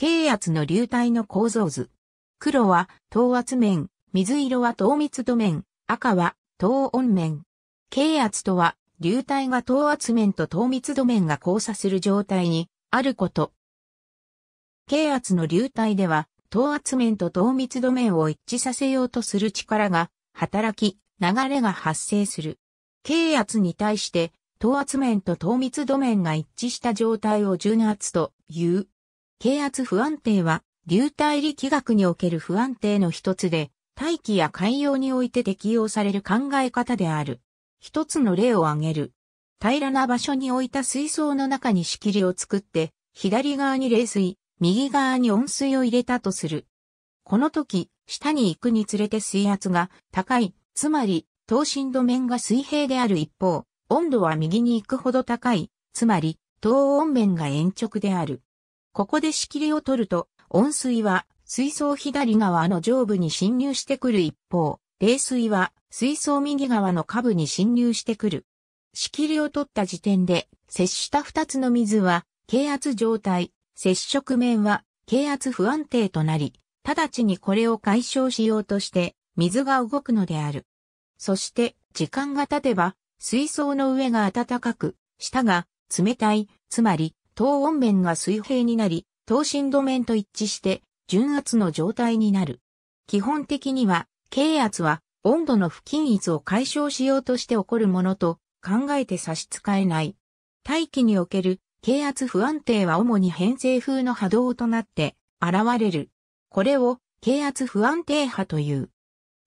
軽圧の流体の構造図。黒は等圧面、水色は等密度面、赤は等温面。軽圧とは、流体が等圧面と等密度面が交差する状態にあること。軽圧の流体では、等圧面と等密度面を一致させようとする力が働き、流れが発生する。軽圧に対して、等圧面と等密度面が一致した状態を順圧という。軽圧不安定は、流体力学における不安定の一つで、大気や海洋において適用される考え方である。一つの例を挙げる。平らな場所に置いた水槽の中に仕切りを作って、左側に冷水、右側に温水を入れたとする。この時、下に行くにつれて水圧が高い、つまり、等深度面が水平である一方、温度は右に行くほど高い、つまり、等温面が延直である。ここで仕切りを取ると、温水は水槽左側の上部に侵入してくる一方、冷水は水槽右側の下部に侵入してくる。仕切りを取った時点で、接した二つの水は、軽圧状態、接触面は、軽圧不安定となり、直ちにこれを解消しようとして、水が動くのである。そして、時間が経てば、水槽の上が暖かく、下が冷たい、つまり、等温面が水平になり、等深度面と一致して、純圧の状態になる。基本的には、軽圧は温度の不均一を解消しようとして起こるものと考えて差し支えない。大気における軽圧不安定は主に偏西風の波動となって現れる。これを軽圧不安定波という。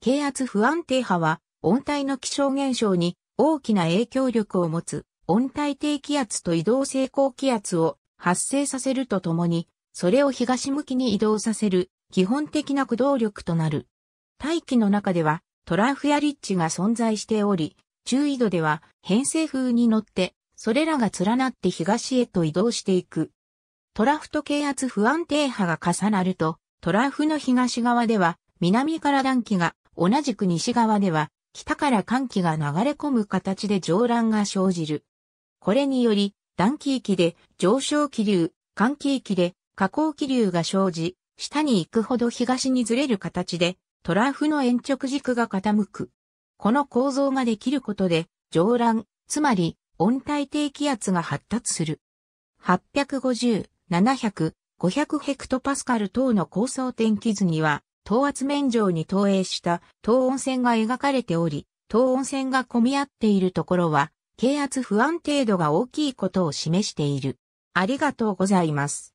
軽圧不安定波は温帯の気象現象に大きな影響力を持つ温帯低気圧と移動性高気圧を発生させるとともに、それを東向きに移動させる基本的な駆動力となる。大気の中ではトラフやリッチが存在しており、中緯度では偏西風に乗ってそれらが連なって東へと移動していく。トラフと気圧不安定波が重なると、トラフの東側では南から暖気が、同じく西側では北から寒気が流れ込む形で上乱が生じる。これにより、暖気域で上昇気流、寒気域で下降気流が生じ、下に行くほど東にずれる形で、トラフの延直軸が傾く。この構造ができることで、上乱、つまり温帯低気圧が発達する。850、700、500ヘクトパスカル等の高層天気図には、等圧面上に投影した等温線が描かれており、等温線が混み合っているところは、啓圧不安定度が大きいことを示している。ありがとうございます。